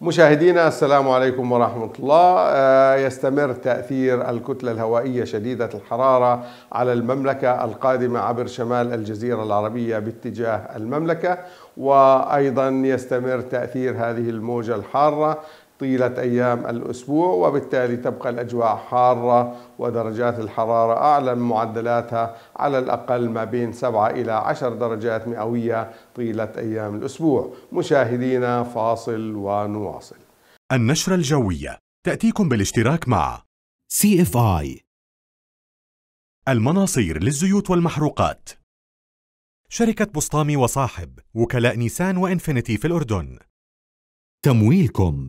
مشاهدينا السلام عليكم ورحمة الله آه، يستمر تأثير الكتلة الهوائية شديدة الحرارة على المملكة القادمة عبر شمال الجزيرة العربية باتجاه المملكة وأيضا يستمر تأثير هذه الموجة الحارة طيلة أيام الأسبوع وبالتالي تبقى الأجواء حارة ودرجات الحرارة أعلى من معدلاتها على الأقل ما بين 7 إلى 10 درجات مئوية طيلة أيام الأسبوع مشاهدينا فاصل ونواصل النشرة الجوية تأتيكم بالاشتراك مع CFI المناصير للزيوت والمحروقات شركة بسطامي وصاحب وكلاء نيسان وإنفينيتي في الأردن تمويلكم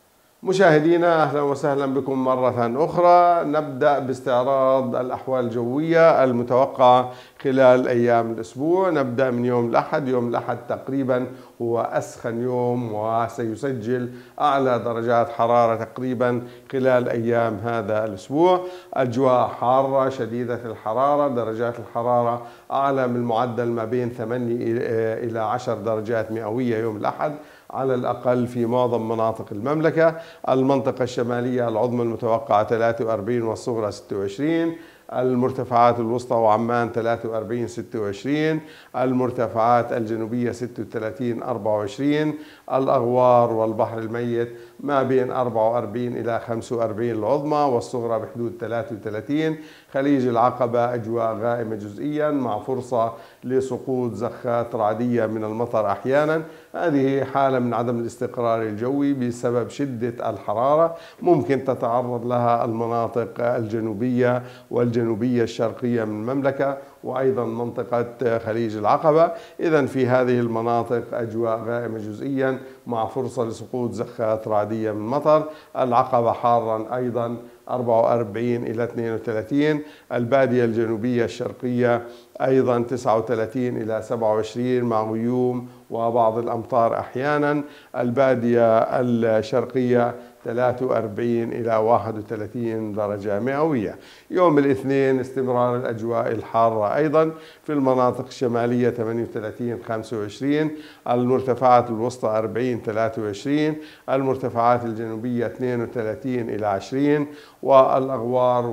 مشاهدينا اهلا وسهلا بكم مره اخرى نبدا باستعراض الاحوال الجويه المتوقعه خلال ايام الاسبوع نبدا من يوم الاحد يوم الاحد تقريبا هو اسخن يوم وسيسجل اعلى درجات حراره تقريبا خلال ايام هذا الاسبوع اجواء حاره شديده الحراره درجات الحراره اعلى من المعدل ما بين 8 الى 10 درجات مئويه يوم الاحد على الأقل في معظم مناطق المملكة المنطقة الشمالية العظمى المتوقعة 43 والصغرى 26 المرتفعات الوسطى وعمان 43 26 المرتفعات الجنوبية 36 24 الأغوار والبحر الميت ما بين 44 إلى 45 العظمى والصغرى بحدود 33 خليج العقبة أجواء غائمة جزئيا مع فرصة لسقوط زخات رعدية من المطر أحيانا هذه حالة من عدم الاستقرار الجوي بسبب شدة الحرارة ممكن تتعرض لها المناطق الجنوبية والجنوبية الشرقية من المملكة وأيضا منطقة خليج العقبة إذا في هذه المناطق أجواء غائمة جزئيا مع فرصة لسقوط زخات رعدية من مطر العقبة حارا أيضا 44 إلى 32 البادية الجنوبية الشرقية أيضا 39 إلى 27 مع غيوم وبعض الأمطار أحيانا البادية الشرقية 43 إلى 31 درجة مئوية يوم الاثنين استمرار الأجواء الحارة أيضا في المناطق الشمالية 38 25 المرتفعات الوسطى 40 23 المرتفعات الجنوبية 32 إلى 20 والأغوار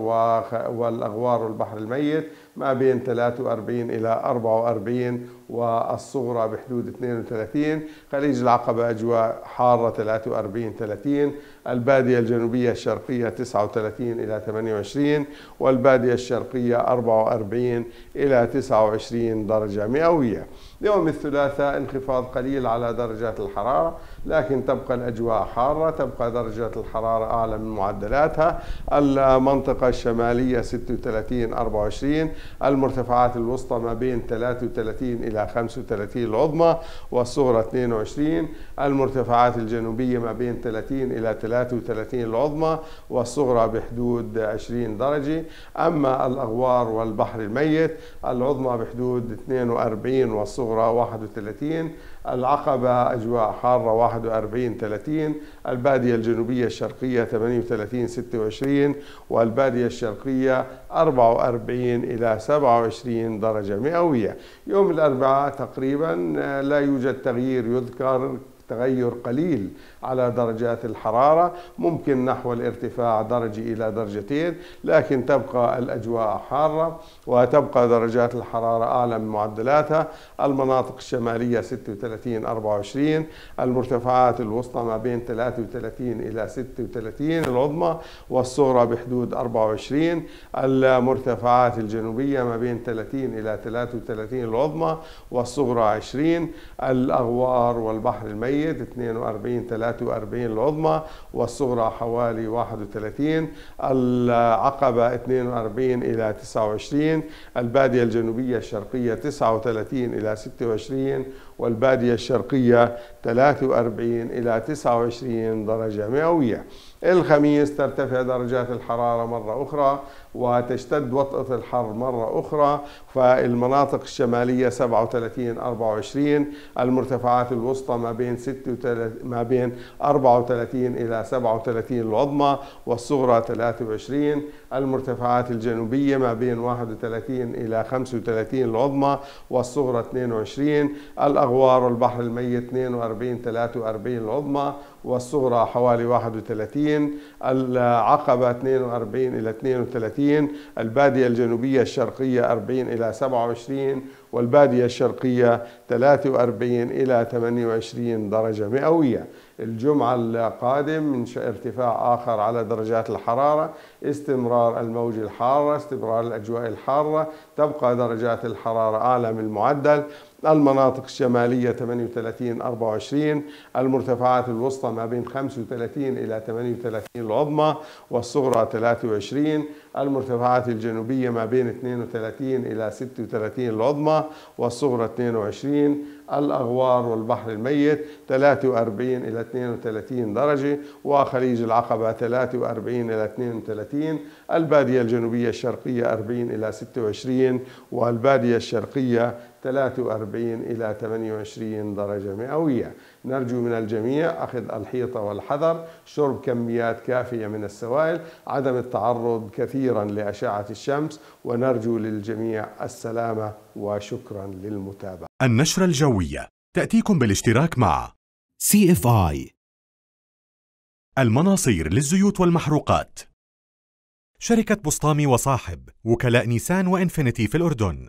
والأغوار والبحر الميت ما بين 43 إلى 44 والصغرى بحدود 32 خليج العقبة أجواء حارة 43 30 البادية الجنوبية الشرقية 39 إلى 28 والبادية الشرقية 44 إلى 29 درجة مئوية يوم الثلاثاء انخفاض قليل على درجات الحرارة لكن تبقى الأجواء حارة تبقى درجة الحرارة أعلى من معدلاتها المنطقة الشمالية 36 24 المرتفعات الوسطى ما بين 33 إلى 35 العظمى والصغرى 22 المرتفعات الجنوبية ما بين 30 إلى 33 العظمى والصغرى بحدود 20 درجة أما الأغوار والبحر الميت العظمى بحدود 42 والصغرى 31 العقبة أجواء حارة 41 30 البادية الجنوبية الشرقية 38 26 والبادية الشرقية 44 إلى 27 درجة مئوية يوم الأربعاء تقريبا آه، لا يوجد تغيير يذكر تغير قليل على درجات الحرارة ممكن نحو الارتفاع درجة إلى درجتين لكن تبقى الأجواء حارة وتبقى درجات الحرارة أعلى من معدلاتها المناطق الشمالية 36 24 المرتفعات الوسطى ما بين 33 إلى 36 العظمى والصغرى بحدود 24 المرتفعات الجنوبية ما بين 30 إلى 33 العظمى والصغرى 20 الأغوار والبحر الميت جيد 42 43 العظمى والصغرى حوالي 31 العقبة 42 إلى 29 البادية الجنوبية الشرقية 39 إلى 26 والبادية الشرقية 43 إلى 29 درجة مئوية الخميس ترتفع درجات الحرارة مرة أخرى وتشتد وطأة الحر مرة أخرى فالمناطق الشمالية 37 24 المرتفعات الوسطى ما بين 36 ما بين 34 إلى 37 العظمى والصغرى 23 المرتفعات الجنوبية ما بين 31 إلى 35 العظمى والصغرى 22 أغوار البحر الميت 42 43 العظمى والصغرى حوالي 31 العقبة 42 إلى 32 البادية الجنوبية الشرقية 40 إلى 27 والبادية الشرقية 43 إلى 28 درجة مئوية الجمعة القادم من ارتفاع آخر على درجات الحرارة استمرار الموج الحارة استمرار الأجواء الحارة تبقى درجات الحرارة أعلى من المعدل المناطق الشمالية 38 24 المرتفعات الوسطى ما بين 35 إلى 38 العظمى والصغرى 23 المرتفعات الجنوبية ما بين 32 إلى 36 العظمى والصغرى 22 الأغوار والبحر الميت 43 إلى 32 درجة وخليج العقبة 43 إلى 32 البادية الجنوبية الشرقية 40 إلى 26 والبادية الشرقية 43 إلى 28 درجة مئوية نرجو من الجميع أخذ الحيطة والحذر شرب كميات كافية من السوائل عدم التعرض كثيرا لأشعة الشمس ونرجو للجميع السلامة وشكرا للمتابعة النشرة الجوية تأتيكم بالاشتراك مع CFI المناصير للزيوت والمحروقات شركة بسطامي وصاحب وكلاء نيسان وإنفينيتي في الأردن